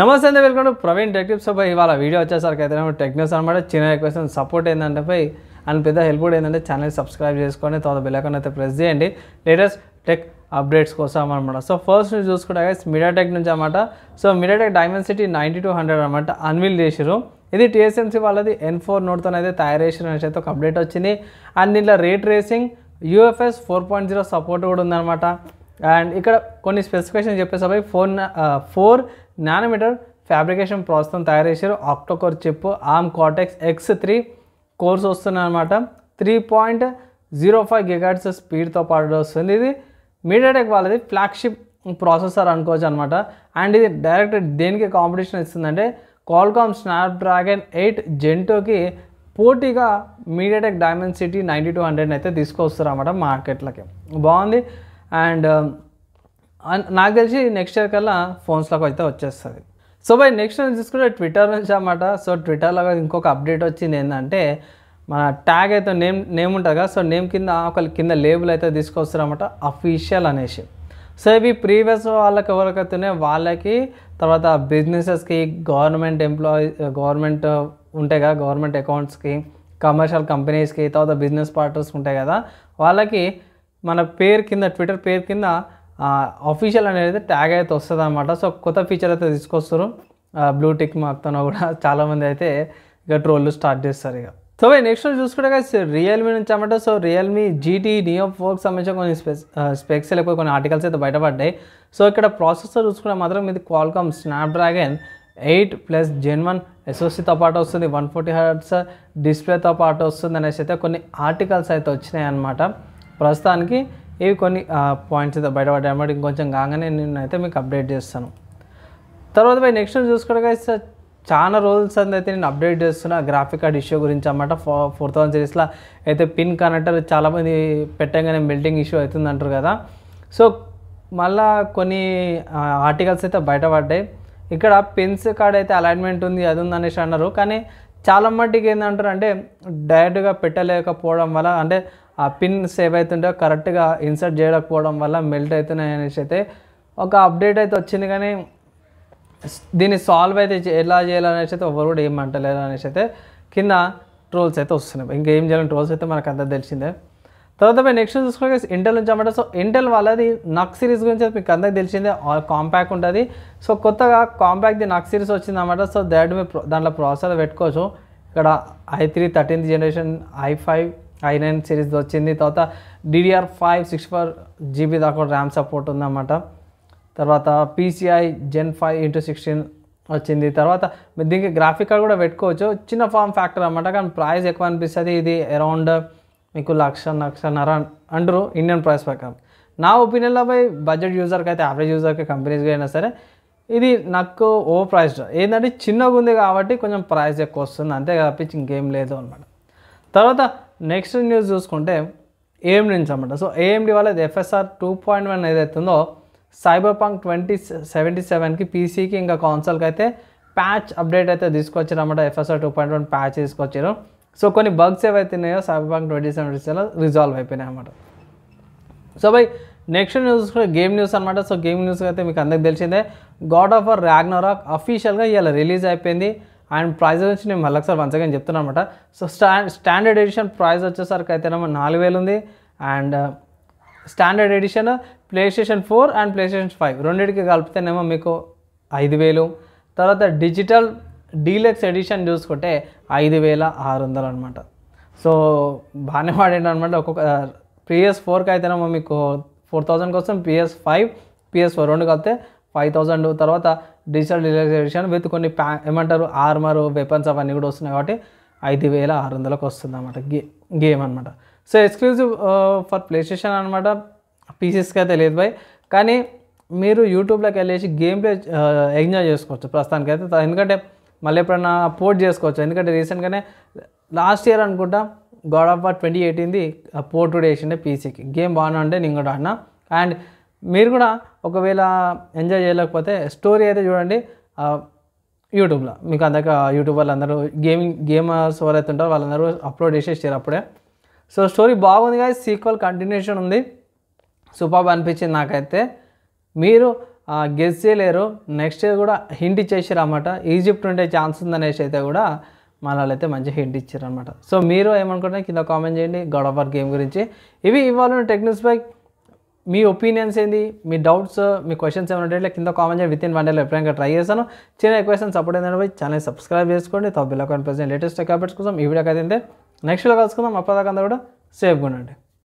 నమస్తే అండి వెల్కమ్ ప్రవీణ్ టెక్టివ్ సభ ఇవాళ వీడియో వచ్చేసరికి అయితే టెక్నిక్స్ అనమాట చిన్న రిక్వెస్ట్ సపోర్ట్ ఏంటంటే పై అండ్ పెద్ద హెల్ప్ కూడా ఏంటంటే ఛానల్ సబ్స్క్రైబ్ చేసుకొని తర్వాత బెల్లైకాన్ అయితే ప్రెస్ చేయండి లేటెస్ట్ టెక్ అప్డేట్స్ కోసం అనమాట సో ఫస్ట్ నుంచి చూసుకుంటే మిడాటెక్ నుంచి అనమాట so MediaTek Dimensity ninety two hundred అనమాట అన్విల్ చేసిరు ఇది టీఎస్ఎంసీ వాళ్ళది ఎన్ ఫోర్ నోట్తో అయితే తయారు చేసిన అయితే ఒక అప్డేట్ వచ్చింది అండ్ దీంట్లో ray tracing UFS four point zero support కూడా ఉందన్నమాట అండ్ ఇక్కడ కొన్ని స్పెసిఫికేషన్ చెప్పేసి ఫోర్ ఫోర్ నానోమీటర్ ఫ్యాబ్రికేషన్ ప్రస్తుతం తయారు చేశారు octa core chip ARM Cortex X three cores అనమాట three point zero five gigahertz స్పీడ్తో పాటు వస్తుంది ఇది మీడియాటెక్ వాళ్ళది ఫ్లాగ్షిప్ ప్రాసెసర్ అనుకోవచ్చు అనమాట అండ్ ఇది డైరెక్ట్ దేనికి కాంపిటీషన్ ఇస్తుందంటే కాల్కామ్ స్నాప్డ్రాగన్ ఎయిట్ జెంటోకి పోటీగా MediaTek Dimensity ninety two hundred అయితే తీసుకొస్తారు అనమాట మార్కెట్లకి బాగుంది అండ్ నాకు తెలిసి నెక్స్ట్ ఇయర్ కల్లా ఫోన్స్లోకి అయితే వచ్చేస్తుంది సో బై నెక్స్ట్ చూసుకుంటే ట్విట్టర్ నుంచి అన్నమాట సో ట్విట్టర్లో ఇంకొక అప్డేట్ వచ్చింది ఏంటంటే మన ట్యాగ్ అయితే నేమ్ నేమ్ ఉంటుంది కదా సో నేమ్ కింద ఒకళ్ళ కింద లేబుల్ అయితే తీసుకొస్తారన్నమాట అఫీషియల్ అనేసి సో ఇవి ప్రీవియస్ వాళ్ళకి ఎవరికైతేనే వాళ్ళకి తర్వాత బిజినెసెస్కి గవర్నమెంట్ ఎంప్లాయీ గవర్నమెంట్ ఉంటాయి కదా గవర్నమెంట్ అకౌంట్స్కి కమర్షియల్ కంపెనీస్కి తర్వాత బిజినెస్ పార్ట్నర్స్ ఉంటాయి కదా వాళ్ళకి మన పేరు కింద ట్విట్టర్ పేరు కింద ఆఫీషియల్ అనేది ట్యాగ్ అయితే వస్తుంది అనమాట సో కొత్త ఫీచర్ అయితే తీసుకొస్తారు బ్లూ టిక్ మార్క్తో కూడా చాలామంది అయితే ఇక ట్రోల్ స్టార్ట్ చేస్తారు ఇక సో నెక్స్ట్ చూసుకుంటే గైస్ రియల్మీ నుంచి అనమాట సో రియల్మీ జీటీ నియో ఫోర్కి సంబంధించిన కొన్ని స్పెస్ స్పెక్స్ లేకపోతే కొన్ని ఆర్టికల్స్ అయితే బయటపడ్డాయి సో ఇక్కడ ప్రాసెసర్ చూసుకుంటే మాత్రం ఇది Qualcomm Snapdragon eight plus gen one ఎస్ఓసితో పాటు వస్తుంది వన్ ఫార్టీ హర్ట్స్ డిస్ప్లేతో పాటు వస్తుంది అనేసి అయితే కొన్ని ఆర్టికల్స్ అయితే వచ్చినాయి అనమాట ప్రస్తుతానికి ఇవి కొన్ని పాయింట్స్ బయటపడ్డాయి అన్నమాట ఇంకొంచెం కాగానే నేను అయితే మీకు అప్డేట్ చేస్తాను తర్వాత పోయి నెక్స్ట్ చూసుకోవడానికి చాలా రోజుల్స్ అంది అయితే నేను అప్డేట్ చేస్తున్నా గ్రాఫిక్ కార్డ్ ఇష్యూ గురించి అనమాట ఫోర్ థౌసండ్ సిరీస్లో అయితే పిన్ కనెక్టర్ చాలామంది పెట్టగానే మెల్టింగ్ ఇష్యూ అవుతుంది అంటారు కదా సో మళ్ళా కొన్ని ఆర్టికల్స్ అయితే బయటపడ్డాయి ఇక్కడ పిన్స్ కార్డ్ అయితే అలైన్మెంట్ ఉంది అది ఉంది అనేసి అన్నారు కానీ చాలా మట్టికి ఏంటంటారు అంటే డైరెక్ట్గా పెట్టలేకపోవడం వల్ల అంటే ఆ పిన్స్ ఏవైతుంటాయో కరెక్ట్గా ఇన్సర్ట్ చేయకపోవడం వల్ల మెల్ట్ అవుతున్నాయి అనేసి అయితే ఒక అప్డేట్ అయితే వచ్చింది కానీ దీన్ని సాల్వ్ అయితే ఎలా చేయాలనేసి అయితే ఎవరు కూడా ఏమంటలేరు అనేసి అయితే కింద ట్రోల్స్ అయితే వస్తున్నాయి ఇంకేం చేయాలని ట్రోల్స్ అయితే మనకు అంతా తెలిసిందే తర్వాత మేము నెక్స్ట్ చూసుకోగా ఇంటెల్ నుంచి అమ్మంటే సో ఇంటెల్ వాళ్ళది నక్ సిరీస్ గురించి మీకు అందరికి తెలిసిందే కాంపాక్ట్ ఉంటుంది సో కొత్తగా ది నక్ సిరీస్ వచ్చిందన్నమాట సో దాట్ మీ దాంట్లో ప్రాసెసర్ పెట్టుకోవచ్చు ఇక్కడ I three thirteenth generation I five I nine series వచ్చింది తర్వాత DDR five six four GB దాకా ర్యామ్ సపోర్ట్ ఉందన్నమాట తర్వాత PCI gen five into sixteen వచ్చింది తర్వాత దీనికి గ్రాఫిక్ కార్డ్ కూడా పెట్టుకోవచ్చు చిన్న ఫామ్ ఫ్యాక్టర్ అనమాట కానీ ప్రైస్ ఎక్కువ అనిపిస్తుంది ఇది అరౌండ్ మీకు లక్ష లక్షన్నర అంటారు ఇండియన్ ప్రైస్ ప్రకారం నా ఒపీనియన్లో పోయి బడ్జెట్ యూజర్కి అయితే యావరేజ్ యూజర్కి కంపెనీస్గా అయినా సరే ఇది నాకు ఓవర్ ప్రైస్డ్ ఏంటంటే చిన్నగా ఉంది కాబట్టి కొంచెం ప్రైస్ ఎక్కువ వస్తుంది అంతే తప్పించి ఇంకేం లేదు అనమాట తర్వాత నెక్స్ట్ న్యూస్ చూసుకుంటే ఏఎండి నుంచి అనమాట సో ఏఎండి వాళ్ళది ఎఫ్ఎస్ఆర్ టూ పాయింట్ వన్ ఏదైతుందో సైబర్ పాంక్ ట్వంటీ సెవెంటీ సెవెన్కి పీసీకి ఇంకా కాన్సల్కి అయితే ప్యాచ్ అప్డేట్ అయితే తీసుకొచ్చారు అనమాట FSR two point one patch తీసుకొచ్చారు సో కొన్ని బగ్స్ ఏవైతే ఉన్నాయో Cyberpunk twenty seventy seven resolve అయిపోయినాయి అనమాట సో బై నెక్స్ట్ న్యూస్ చూసుకుంటే గేమ్ న్యూస్ అనమాట సో గేమ్ న్యూస్ అయితే మీకు అందరికి తెలిసిందే గాడ్ ఆఫ్ రాగ్నరాక్ అఫీషియల్గా ఇలా రిలీజ్ అయిపోయింది అండ్ ప్రైజ్ వచ్చి నేను మళ్ళీ ఒకసారి వన్స్ అగైన్ చెప్తున్నా అనమాట so stand standard edition price వచ్చేసరికి అయితేనేమో నాలుగు వేలు ఉంది and standard edition PlayStation four and PlayStation five రెండింటికి కలిపితేనేమో మీకు ఐదు వేలు తర్వాత డిజిటల్ డీలక్స్ ఎడిషన్ చూసుకుంటే ఐదు వేల ఆరు వందలు అనమాట సో బాగానే వాడండి అనమాట ఒక్కొక్క పిఎస్ uh, ఫోర్కి అయితేనేమో మీకు ఫోర్ థౌజండ్ కోసం పిఎస్ ఫైవ్ పిఎస్ ఫోర్ రెండు కలిపితే ఫైవ్ థౌజండ్ తర్వాత డిజిటల్ రిలైజేషన్ విత్ కొన్ని ప్యా ఏమంటారు ఆర్మర్ వెపన్స్ అవన్నీ కూడా వస్తున్నాయి కాబట్టి ఐదు వేల ఆరు వందలకు వస్తుంది అనమాట గే గేమ్ అనమాట so exclusive for PlayStation అనమాట పీసీస్కి అయితే లేదు బై కానీ మీరు యూట్యూబ్లోకి వెళ్ళేసి గేమ్ ప్లే ఎంజాయ్ చేసుకోవచ్చు ప్రస్తుతానికి అయితే ఎందుకంటే మళ్ళీ ఎప్పుడన్నా పోర్ట్ చేసుకోవచ్చు ఎందుకంటే రీసెంట్గానే లాస్ట్ ఇయర్ అనుకుంటా గాడ్ ఆఫ్ వార్ ట్వంటీ ఎయిటీన్ది పోర్ట్ కూడా వేసిండే పీసీకి గేమ్ బాగానే ఉండే నేను కూడా ఆడినా అండ్ మీరు కూడా ఒకవేళ ఎంజాయ్ చేయలేకపోతే స్టోరీ అయితే చూడండి యూట్యూబ్లో మీకు అందాక యూట్యూబ్ వాళ్ళందరూ గేమింగ్ గేమర్స్ ఎవరైతే ఉంటారో వాళ్ళందరూ అప్లోడ్ చేసేసారు అప్పుడే సో స్టోరీ బాగుంది కానీ సీక్వల్ కంటిన్యూషన్ ఉంది సూపర్బ్ అనిపించింది నాకైతే మీరు గెస్ చేయలేరు నెక్స్ట్ ఇయర్ కూడా హింట్ ఇచ్చేసారు అనమాట ఈజిప్ట్ ఉండే ఛాన్స్ ఉందనేసి అయితే కూడా మళ్ళీ అయితే మంచి హింట్ ఇచ్చారు అనమాట సో మీరు ఏమనుకుంటున్నారు కింద కామెంట్ చేయండి గొడవర్ గేమ్ గురించి ఇవి ఇవాళ టెక్నిక్స్ బైక్ మీ ఒపీనియన్స్ ఏంది మీ డౌట్స్ మీ క్వశ్చన్స్ ఏమైనా ఉంటే కింద కామెంట్ చేయండి విత్ ఇన్ వన్ డేలో ఎప్పుడైనా ట్రై చేస్తాను చిన్న క్వశ్చన్ సపోర్ట్ ఏంటంటే పోయి ఛానల్ సబ్స్క్రైబ్ చేసుకోండి తప్పిలో కనిపిస్తుంది ప్రెసెంట్ లేటెస్ట్ అప్డేట్స్ కోసం ఈ వీడియోకి అయితే నెక్స్ట్ వీడియో కలుసుకుందాం అప్పటిదాకా అంతా కూడా సేఫ్గా ఉండండి